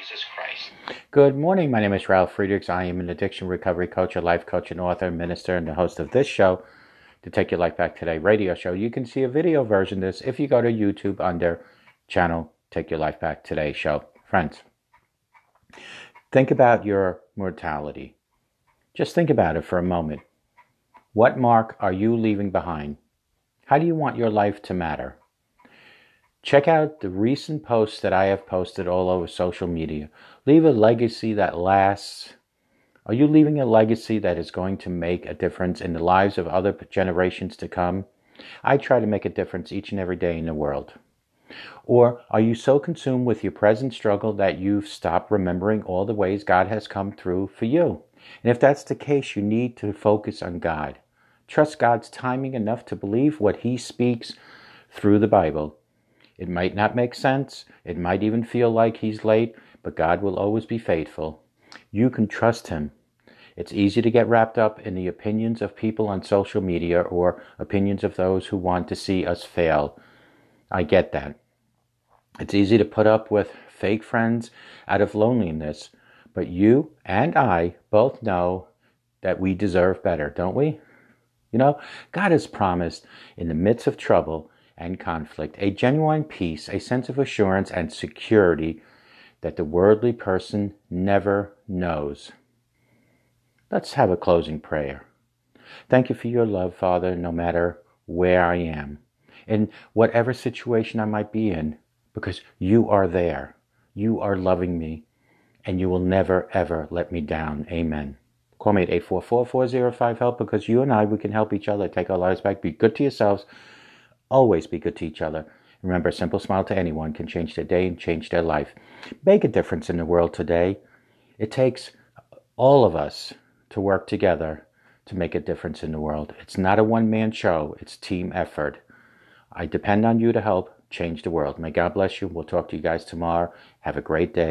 Jesus Christ. Good morning. My name is Ralph Friedrichs. I am an addiction recovery coach, a life coach, and author, minister, and the host of this show, the Take Your Life Back Today radio show. You can see a video version of this if you go to YouTube under channel Take Your Life Back Today show. Friends, think about your mortality. Just think about it for a moment. What mark are you leaving behind? How do you want your life to matter? Check out the recent posts that I have posted all over social media. Leave a legacy that lasts. Are you leaving a legacy that is going to make a difference in the lives of other generations to come? I try to make a difference each and every day in the world. Or are you so consumed with your present struggle that you've stopped remembering all the ways God has come through for you? And if that's the case, you need to focus on God. Trust God's timing enough to believe what He speaks through the Bible it might not make sense. It might even feel like he's late, but God will always be faithful. You can trust him. It's easy to get wrapped up in the opinions of people on social media or opinions of those who want to see us fail. I get that. It's easy to put up with fake friends out of loneliness, but you and I both know that we deserve better, don't we? You know, God has promised in the midst of trouble, and conflict, a genuine peace, a sense of assurance and security that the worldly person never knows. Let's have a closing prayer. Thank you for your love, Father, no matter where I am, in whatever situation I might be in, because you are there. You are loving me, and you will never, ever let me down. Amen. Call me at 844 405 HELP because you and I, we can help each other take our lives back. Be good to yourselves. Always be good to each other. Remember, a simple smile to anyone can change their day and change their life. Make a difference in the world today. It takes all of us to work together to make a difference in the world. It's not a one man show, it's team effort. I depend on you to help change the world. May God bless you. We'll talk to you guys tomorrow. Have a great day.